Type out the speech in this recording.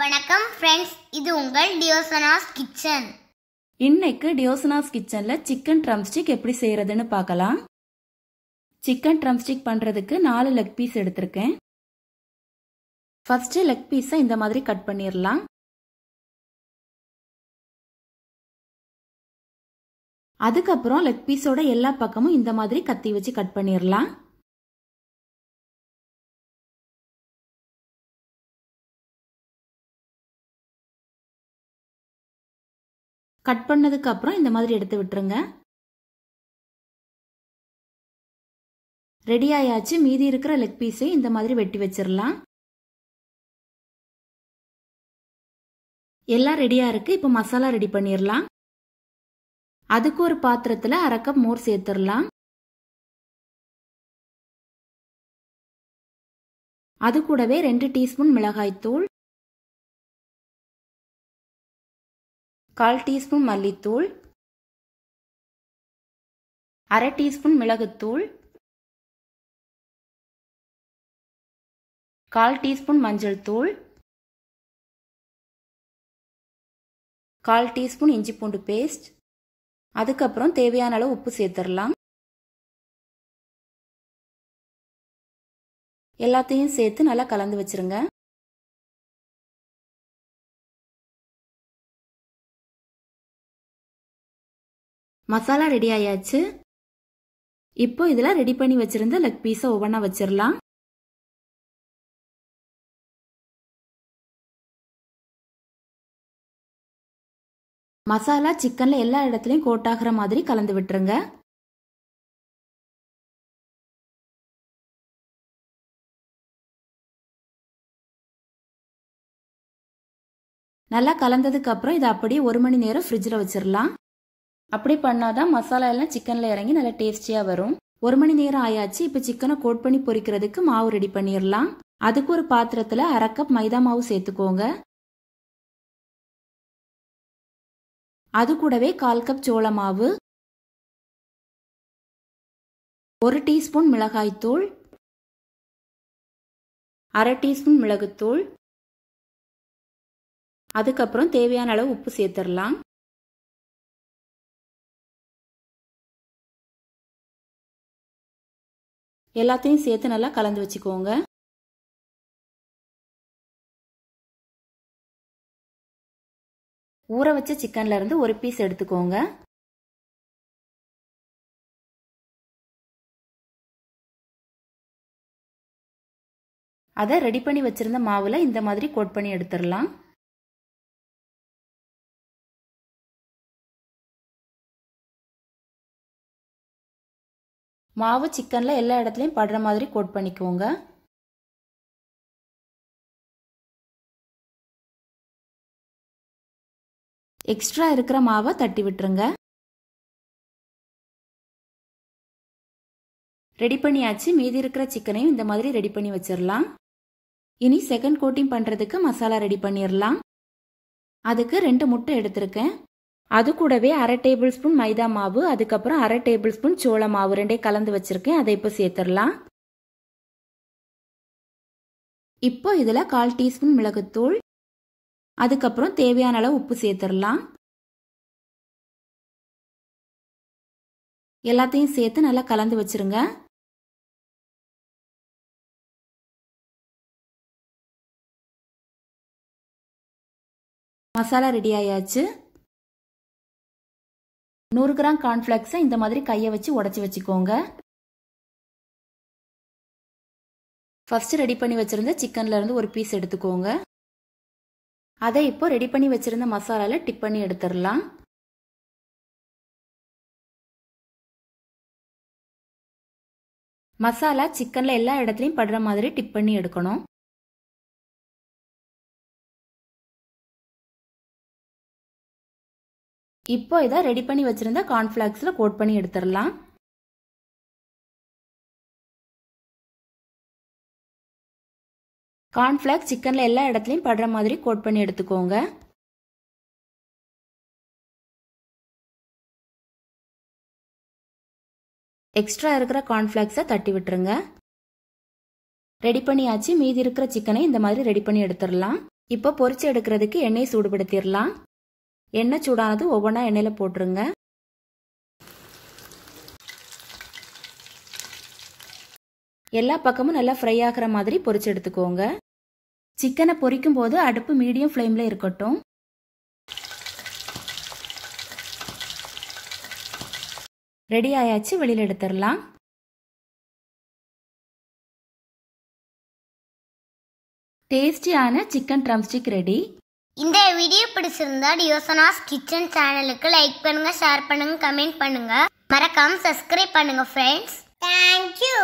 வணக்கம் ஃப்ரெண்ட்ஸ் இது உங்கள் டியோசனாஸ் கிச்சன் இன்னைக்கு டியோசனாஸ் கிச்சனில் சிக்கன் ட்ரம்ஸ்டிக் எப்படி செய்கிறதுன்னு பார்க்கலாம் சிக்கன் ட்ரம்ஸ்டிக் பண்ணுறதுக்கு நாலு லெக் பீஸ் எடுத்திருக்கேன் ஃபர்ஸ்ட் லெக் பீஸை இந்த மாதிரி கட் பண்ணிடலாம் அதுக்கப்புறம் லெக் பீஸோட எல்லா பக்கமும் இந்த மாதிரி கத்தி வச்சு கட் பண்ணிடலாம் கட் பண்ணதுக்கு அப்புறம் இந்த மாதிரி எடுத்து விட்டுருங்க ரெடி ஆயாச்சு மீதி இருக்கிற லெக் பீஸை இந்த மாதிரி வெட்டி வச்சிடலாம் எல்லாம் ரெடியா இருக்கு இப்போ மசாலா ரெடி பண்ணிடலாம் அதுக்கு ஒரு பாத்திரத்துல அரை கப் மோர் சேர்த்துடலாம் அது கூடவே ரெண்டு டீஸ்பூன் மிளகாய்த்தூள் கால் டீஸ்பூன் மல்லித்தூள் அரை டீஸ்பூன் மிளகுத்தூள் கால் டீஸ்பூன் மஞ்சள் தூள் கால் டீஸ்பூன் இஞ்சி பூண்டு பேஸ்ட் அதுக்கப்புறம் தேவையான அளவு உப்பு சேர்த்துடலாம் எல்லாத்தையும் சேர்த்து நல்லா கலந்து வச்சுருங்க மசாலா ரெடி ஆயாச்சு இப்போ இதில் ரெடி பண்ணி வச்சுருந்த லெக் பீஸை ஒவ்வொன்றா வச்சிடலாம் மசாலா சிக்கனில் எல்லா இடத்துலையும் கோட்டாகிற மாதிரி கலந்து விட்டுருங்க நல்லா கலந்ததுக்கு அப்புறம் இதை அப்படியே ஒரு மணி நேரம் ஃப்ரிட்ஜில் வச்சிடலாம் அப்படி பண்ணாதான் மசாலா எல்லாம் சிக்கனில் இறங்கி நல்லா டேஸ்டியா வரும் ஒரு மணி நேரம் ஆயாச்சு இப்போ சிக்கனை கோட் பண்ணி பொரிக்கிறதுக்கு மாவு ரெடி பண்ணிடலாம் அதுக்கு ஒரு பாத்திரத்தில் அரை கப் மைதா மாவு சேர்த்துக்கோங்க அது கூடவே கால் கப் சோள மாவு ஒரு டீஸ்பூன் மிளகாய்த்தூள் அரை டீஸ்பூன் மிளகுத்தூள் அதுக்கப்புறம் தேவையான அளவு உப்பு சேர்த்துடலாம் எல்லாத்தையும் சேர்த்து நல்லா கலந்து வச்சுக்கோங்க ஊற வச்ச சிக்கன்ல இருந்து ஒரு பீஸ் எடுத்துக்கோங்க அதை ரெடி பண்ணி வச்சிருந்த மாவில் இந்த மாதிரி கோட் பண்ணி எடுத்துடலாம் மாவு சிக்கனில் எல்லா இடத்துலையும் படுற மாதிரி கோட் பண்ணிக்குவோங்க எக்ஸ்ட்ரா இருக்கிற மாவை தட்டி விட்டுருங்க ரெடி பண்ணியாச்சு மீதி இருக்கிற சிக்கனையும் இந்த மாதிரி ரெடி பண்ணி வச்சிடலாம் இனி செகண்ட் கோட்டிங் பண்ணுறதுக்கு மசாலா ரெடி பண்ணிடலாம் அதுக்கு ரெண்டு முட்டை எடுத்திருக்கேன் அது கூடவே அரை டேபிள் ஸ்பூன் மைதா மாவு அதுக்கப்புறம் அரை டேபிள் ஸ்பூன் சோள மாவு ரெண்டே கலந்து வச்சுருக்கேன் அதை இப்போ சேர்த்துடலாம் இப்போ இதில் கால் டீஸ்பூன் மிளகுத்தூள் அதுக்கப்புறம் தேவையான அளவு உப்பு சேர்த்துடலாம் எல்லாத்தையும் சேர்த்து நல்லா கலந்து வச்சிருங்க மசாலா ரெடி ஆயாச்சு நூறு கிராம் கார்ன்ஃப்ளெக்ஸை இந்த மாதிரி கையை வச்சு உடச்சி வச்சுக்கோங்க ஃபஸ்ட்டு ரெடி பண்ணி சிக்கன்ல சிக்கன்லேருந்து ஒரு பீஸ் எடுத்துக்கோங்க அதை இப்போ ரெடி பண்ணி வச்சுருந்த மசாலால டிப் பண்ணி எடுத்துடலாம் மசாலா சிக்கனில் எல்லா இடத்துலையும் படுற மாதிரி டிப் பண்ணி எடுக்கணும் இப்போ இதை ரெடி பண்ணி வச்சிருந்த கார்ன்ஃப்ளாக்ஸில் கோட் பண்ணி எடுத்துடலாம் கார்ன்ஃப்ளாக்ஸ் சிக்கனில் எல்லா இடத்துலையும் படுற மாதிரி கோட் பண்ணி எடுத்துக்கோங்க எக்ஸ்ட்ரா இருக்கிற கார்ன்ஃப்ளாக்ஸை தட்டி விட்டுருங்க ரெடி பண்ணியாச்சு மீதி இருக்கிற சிக்கனை இந்த மாதிரி ரெடி பண்ணி எடுத்துடலாம் இப்போ பொறிச்சு எடுக்கிறதுக்கு எண்ணெய் சூடுபடுத்திடலாம் எண்ணெய் சூடானது ஒவ்வொன்றா எண்ணெயில் போட்டுருங்க எல்லா பக்கமும் நல்லா ஃப்ரை ஆகிற மாதிரி பொறிச்சு எடுத்துக்கோங்க சிக்கனை பொரிக்கும் போது அடுப்பு மீடியம் ஃப்ளேமில் இருக்கட்டும் ரெடி ஆயாச்சு வெளியில் எடுத்துடலாம் டேஸ்டியான சிக்கன் ட்ரம்ஸ்டிக் ரெடி இந்த வீடியோ பிடிச்சிருந்தா டியோசனாஸ் கிச்சன் சேனலுக்கு லைக் பண்ணுங்கள் ஷேர் பண்ணுங்கள் கமெண்ட் பண்ணுங்கள் மறக்காமல் சப்ஸ்கிரைப் பண்ணுங்கள் ஃப்ரெண்ட்ஸ் தேங்க்யூ